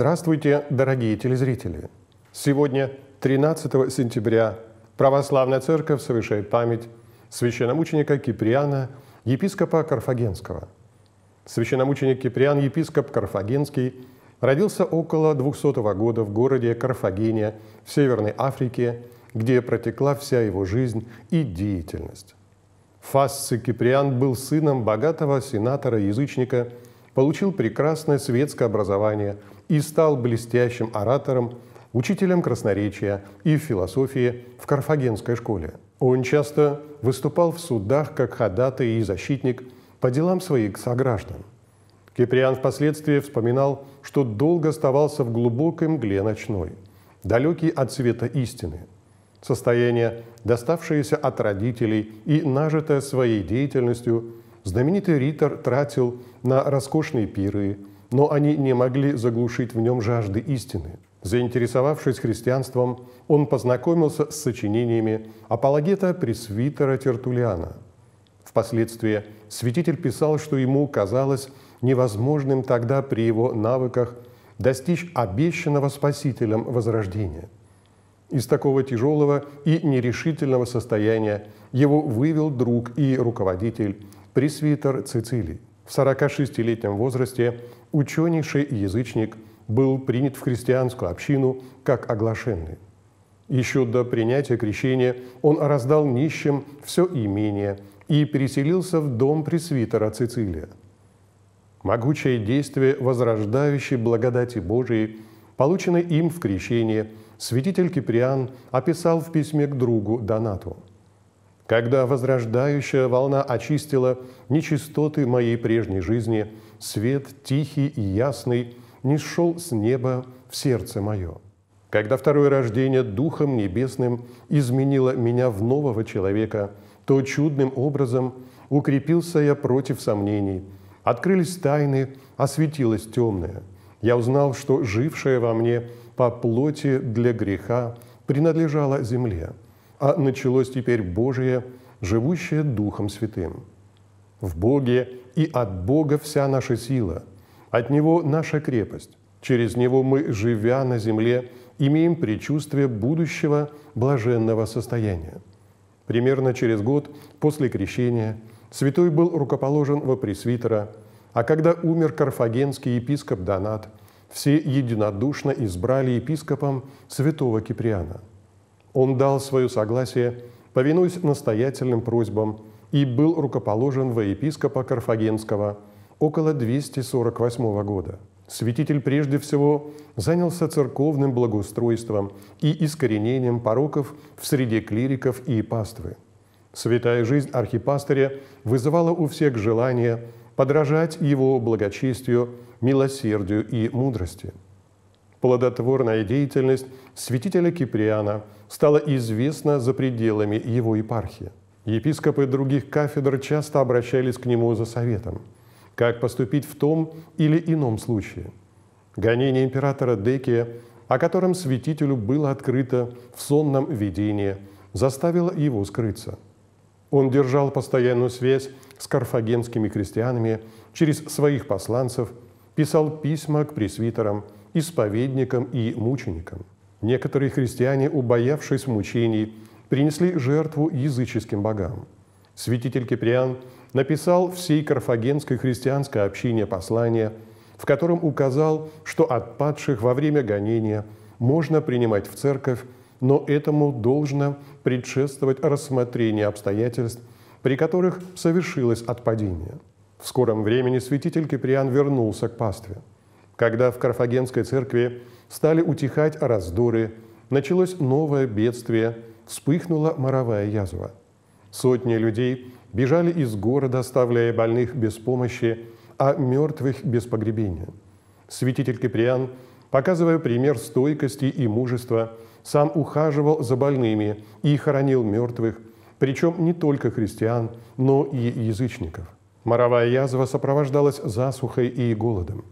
Здравствуйте, дорогие телезрители! Сегодня, 13 сентября, Православная Церковь совершает память священномученика Киприана, епископа Карфагенского. Священномученик Киприан, епископ Карфагенский, родился около 200 года в городе Карфагене в Северной Африке, где протекла вся его жизнь и деятельность. Фасци Киприан был сыном богатого сенатора-язычника, получил прекрасное светское образование – и стал блестящим оратором, учителем красноречия и философии в Карфагенской школе. Он часто выступал в судах как ходатай и защитник по делам своих сограждан. Киприан впоследствии вспоминал, что долго оставался в глубокой мгле ночной, далекий от света истины. Состояние, доставшееся от родителей и нажитое своей деятельностью, знаменитый ритор тратил на роскошные пиры – но они не могли заглушить в нем жажды истины. Заинтересовавшись христианством, он познакомился с сочинениями апологета пресвитера Тертулиана. Впоследствии святитель писал, что ему казалось невозможным тогда при его навыках достичь обещанного Спасителем возрождения. Из такого тяжелого и нерешительного состояния его вывел друг и руководитель, пресвитер Цицилий. В 46-летнем возрасте ученейший и язычник был принят в христианскую общину как оглашенный. Еще до принятия крещения он раздал нищим все имение и переселился в дом пресвитера Цицилия. Могучее действие возрождающей благодати Божией, полученной им в крещении, святитель Киприан описал в письме к другу Донату – когда возрождающая волна очистила нечистоты моей прежней жизни, свет тихий и ясный не шел с неба в сердце мое. Когда второе рождение Духом Небесным изменило меня в нового человека, то чудным образом укрепился я против сомнений. Открылись тайны, осветилось темное. Я узнал, что жившее во мне по плоти для греха принадлежало земле – а началось теперь Божие, живущее Духом Святым. В Боге и от Бога вся наша сила, от Него наша крепость. Через Него мы, живя на земле, имеем предчувствие будущего блаженного состояния. Примерно через год после крещения святой был рукоположен во пресвитера, а когда умер карфагенский епископ Донат, все единодушно избрали епископом святого Киприана – он дал свое согласие, повинуясь настоятельным просьбам, и был рукоположен во епископа Карфагенского около 248 года. Святитель прежде всего занялся церковным благоустройством и искоренением пороков в среде клириков и паствы. Святая жизнь архипастыря вызывала у всех желание подражать его благочестию, милосердию и мудрости – плодотворная деятельность святителя Киприана стала известна за пределами его епархии. Епископы других кафедр часто обращались к нему за советом, как поступить в том или ином случае. Гонение императора Декия, о котором святителю было открыто в сонном видении, заставило его скрыться. Он держал постоянную связь с карфагенскими крестьянами через своих посланцев, писал письма к пресвитерам – исповедникам и мученикам. Некоторые христиане, убоявшись мучений, принесли жертву языческим богам. Святитель Киприан написал всей карфагенской христианской общине послание, в котором указал, что отпадших во время гонения можно принимать в церковь, но этому должно предшествовать рассмотрение обстоятельств, при которых совершилось отпадение. В скором времени святитель Киприан вернулся к пастве – когда в Карфагенской церкви стали утихать раздоры, началось новое бедствие, вспыхнула моровая язва. Сотни людей бежали из города, оставляя больных без помощи, а мертвых без погребения. Святитель Киприан, показывая пример стойкости и мужества, сам ухаживал за больными и хоронил мертвых, причем не только христиан, но и язычников. Моровая язва сопровождалась засухой и голодом.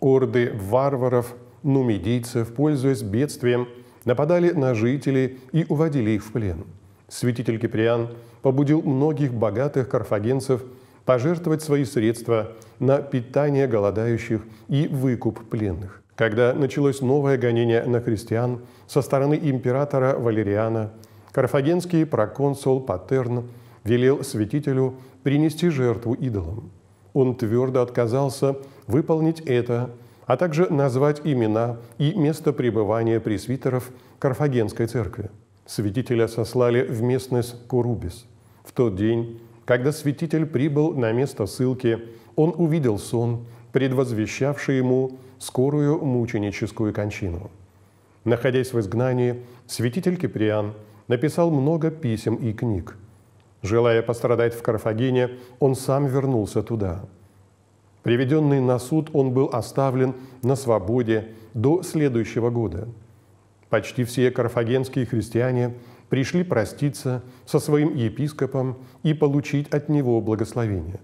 Орды варваров, нумидийцев, пользуясь бедствием, нападали на жителей и уводили их в плен. Святитель Киприан побудил многих богатых карфагенцев пожертвовать свои средства на питание голодающих и выкуп пленных. Когда началось новое гонение на христиан со стороны императора Валериана, карфагенский проконсул Патерн велел святителю принести жертву идолам – он твердо отказался выполнить это, а также назвать имена и место пребывания пресвитеров Карфагенской церкви. Святителя сослали в местность Курубис. В тот день, когда святитель прибыл на место ссылки, он увидел сон, предвозвещавший ему скорую мученическую кончину. Находясь в изгнании, святитель Киприан написал много писем и книг – Желая пострадать в Карфагене, он сам вернулся туда. Приведенный на суд, он был оставлен на свободе до следующего года. Почти все карфагенские христиане пришли проститься со своим епископом и получить от него благословение.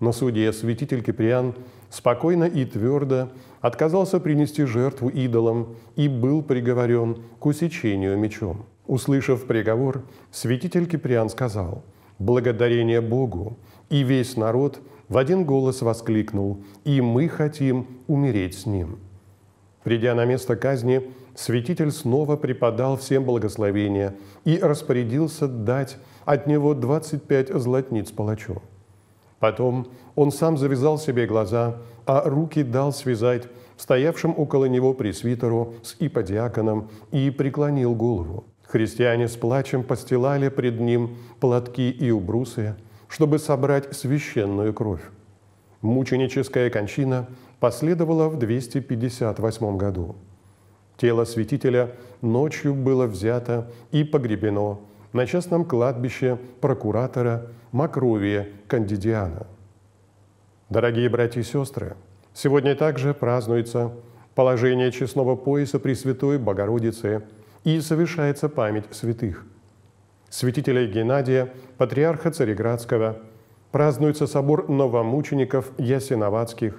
Но судья святитель Киприан спокойно и твердо отказался принести жертву идолам и был приговорен к усечению мечом. Услышав приговор, святитель Киприан сказал – благодарение Богу, и весь народ в один голос воскликнул «И мы хотим умереть с ним». Придя на место казни, святитель снова преподал всем благословение и распорядился дать от него 25 златниц палачу. Потом он сам завязал себе глаза, а руки дал связать стоявшим около него пресвитеру с иподиаконом и преклонил голову. Христиане с плачем постилали пред ним платки и убрусы, чтобы собрать священную кровь. Мученическая кончина последовала в 258 году. Тело святителя ночью было взято и погребено на частном кладбище прокуратора Макровия Кандидиана. Дорогие братья и сестры, сегодня также празднуется положение честного пояса Пресвятой Богородицы – и совершается память святых. Святителя Геннадия, патриарха Цареградского, празднуется собор новомучеников Ясиноватских,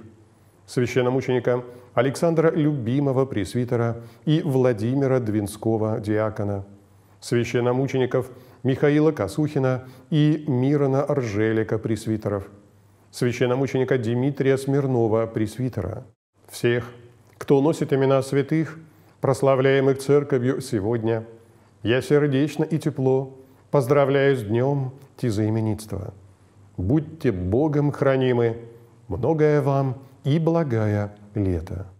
священномученика Александра Любимого пресвитера и Владимира Двинского диакона, священномучеников Михаила Косухина и Мирона Ржелика пресвитеров, священномученика Дмитрия Смирнова пресвитера. Всех, кто носит имена святых – прославляемых Церковью сегодня, я сердечно и тепло поздравляю с днем тизоименитства. Будьте Богом хранимы, многое вам и благая лето.